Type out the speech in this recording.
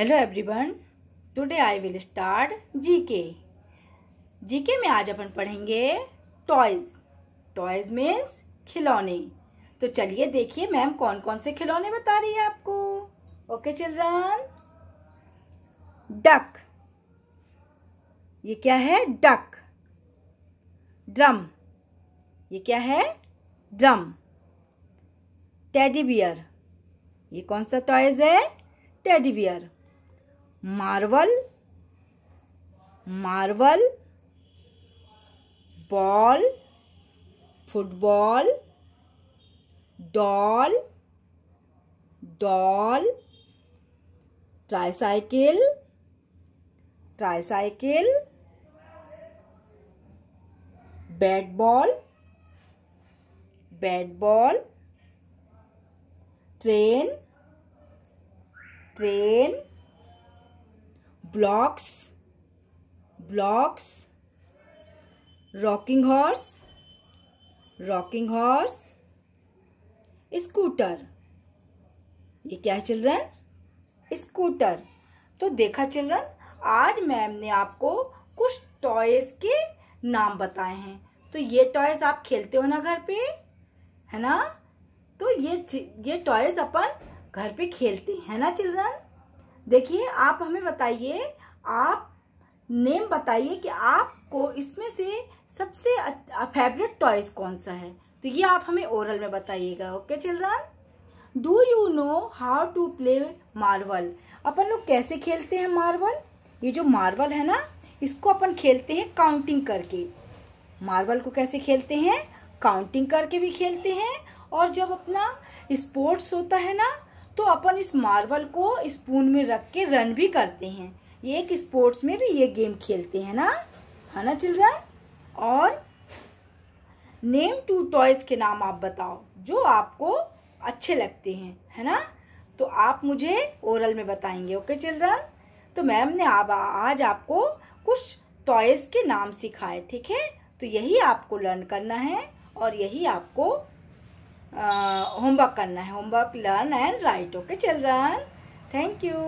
hello everyone today I will start GK GK में आज अपन पढ़ेंगे टॉयज़ टॉयज़ मीन्स खिलौने तो चलिए देखिए मैम कौन कौन से खिलौने बता रही है आपको ओके चिल्ड्रन डक ये क्या है डक ड्रम ये क्या है ड्रम टेडी बियर ये कौन सा टॉयज़ है teddy bear marvel marble ball football doll doll tricycle tricycle bat ball bat ball train train blocks blocks rocking horse rocking horse scooter ये क्या है चिल्ड्रन स्कूटर तो देखा चिल्ड्रन आज मैम ने आपको कुछ टॉयज़ के नाम बताए हैं तो ये टॉयज़ आप खेलते हो ना घर पे है ना तो ये ये टॉयज़ अपन घर पे खेलते हैं ना चिल्ड्रन देखिए आप हमें बताइए आप नेम बताइए कि आपको इसमें से सबसे फेवरेट टॉयज कौन सा है तो ये आप हमें ओरल में बताइएगा okay children do you know how to play marble अपन लोग कैसे खेलते हैं मार्वल ये जो मार्वल है ना इसको अपन खेलते हैं काउंटिंग करके मार्वल को कैसे खेलते हैं काउंटिंग करके भी खेलते हैं और जब अपना स्पोर्ट्स होता है ना तो अपन इस मार्बल को स्पून में रख के रन भी करते हैं ये एक स्पोर्ट्स में भी ये गेम खेलते हैं ना है ना चिल्ड्रन और नेम टू टॉयज़ के नाम आप बताओ जो आपको अच्छे लगते हैं है ना तो आप मुझे ओरल में बताएंगे ओके चिल्ड्रन तो मैम ने आप आज आपको कुछ टॉयज़ के नाम सिखाए ठीक है तो यही आपको लर्न करना है और यही आपको होमवर्क uh, करना है homework learn and write okay children thank you